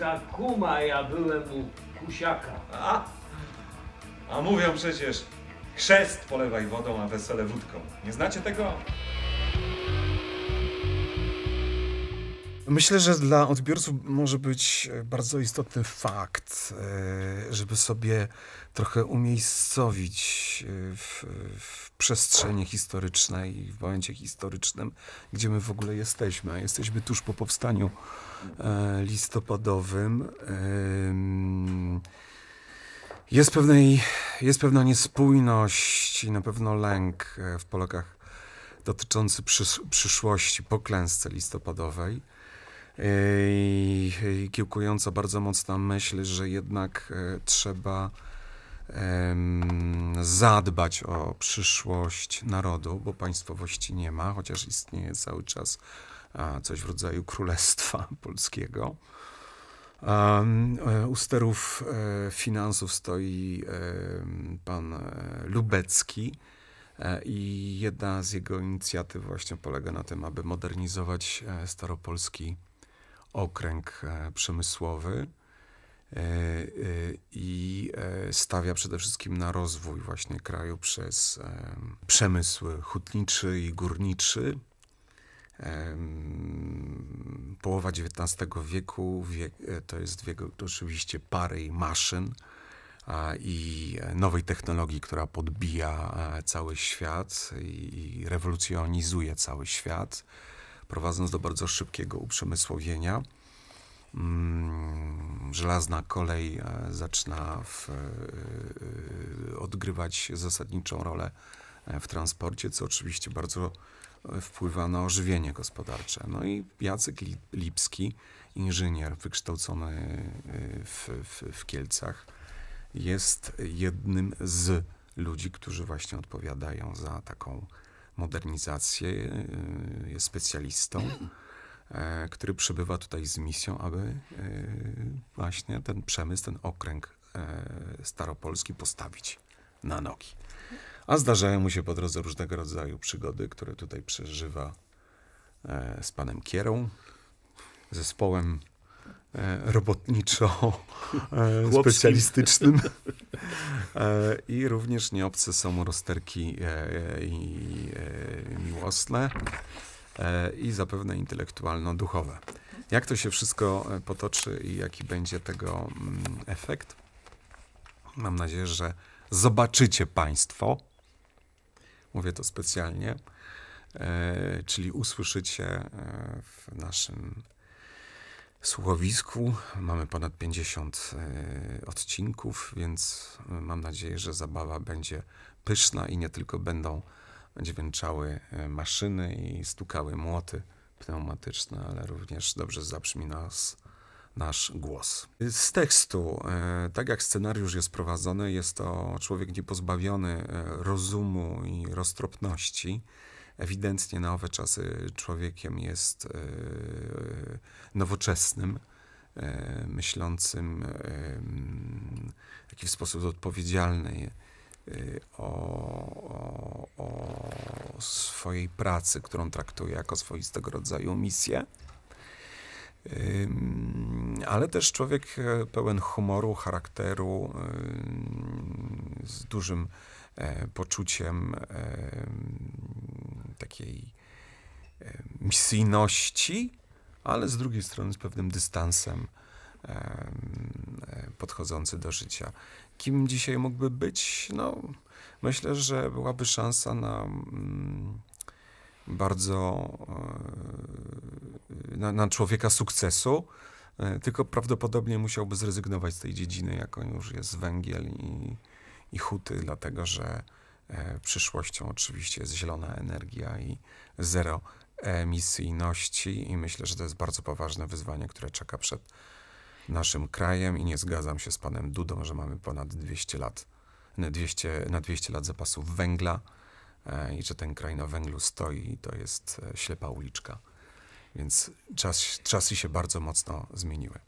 ta kuma, ja byłem u kusiaka. A, a mówią przecież, chrzest polewaj wodą, a wesele wódką. Nie znacie tego? Myślę, że dla odbiorców może być e, bardzo istotny fakt, e, żeby sobie trochę umiejscowić e, w, w przestrzeni historycznej, w momencie historycznym, gdzie my w ogóle jesteśmy. Jesteśmy tuż po powstaniu listopadowym. Jest, pewnej, jest pewna niespójność i na pewno lęk w Polakach dotyczący przysz przyszłości po klęsce listopadowej kiełkująca bardzo mocna myśl, że jednak e, trzeba zadbać o przyszłość narodu, bo państwowości nie ma, chociaż istnieje cały czas coś w rodzaju królestwa polskiego. E, u sterów e, finansów stoi pan Lubecki i jedna z jego inicjatyw właśnie polega na tym, aby modernizować staropolski okręg e, przemysłowy e, e, i stawia przede wszystkim na rozwój właśnie kraju przez przemysł hutniczy i górniczy. Połowa XIX wieku to jest wiek oczywiście pary i maszyn i nowej technologii, która podbija cały świat i rewolucjonizuje cały świat prowadząc do bardzo szybkiego uprzemysłowienia. Mm, żelazna kolej e, zaczyna w, e, e, odgrywać zasadniczą rolę w transporcie, co oczywiście bardzo wpływa na ożywienie gospodarcze. No i Jacek Lipski, inżynier wykształcony w, w, w Kielcach, jest jednym z ludzi, którzy właśnie odpowiadają za taką modernizację, e, jest specjalistą, e, który przybywa tutaj z misją, aby e, właśnie ten przemysł, ten okręg staropolski postawić na nogi. A zdarzają mu się po drodze różnego rodzaju przygody, które tutaj przeżywa z panem Kierą, zespołem E, robotniczo-specjalistycznym. E, e, I również nieobce są rozterki i miłosne i zapewne intelektualno-duchowe. Jak to się wszystko potoczy i jaki będzie tego mm, efekt? Mam nadzieję, że zobaczycie Państwo. Mówię to specjalnie, czyli usłyszycie w naszym słuchowisku. Mamy ponad 50 e, odcinków, więc e, mam nadzieję, że zabawa będzie pyszna i nie tylko będą dźwięczały e, maszyny i stukały młoty pneumatyczne, ale również dobrze zabrzmi nas nasz głos. Z tekstu, tak jak scenariusz jest prowadzony, jest to człowiek niepozbawiony rozumu i roztropności ewidentnie na owe czasy człowiekiem jest e, nowoczesnym, e, myślącym e, w jakiś sposób odpowiedzialny o, o, o swojej pracy, którą traktuje jako swoistego rodzaju misję. Ale też człowiek pełen humoru, charakteru, z dużym poczuciem takiej e, misyjności, ale z drugiej strony z pewnym dystansem e, podchodzący do życia. Kim dzisiaj mógłby być? No, myślę, że byłaby szansa na mm, bardzo e, na, na człowieka sukcesu, tylko prawdopodobnie musiałby zrezygnować z tej dziedziny, jaką już jest węgiel i, i huty, dlatego że E, przyszłością oczywiście jest zielona energia i zero emisyjności i myślę, że to jest bardzo poważne wyzwanie, które czeka przed naszym krajem i nie zgadzam się z panem Dudą, że mamy ponad 200 lat, 200, na 200 lat zapasów węgla e, i że ten kraj na węglu stoi i to jest e, ślepa uliczka. Więc czas, czasy się bardzo mocno zmieniły.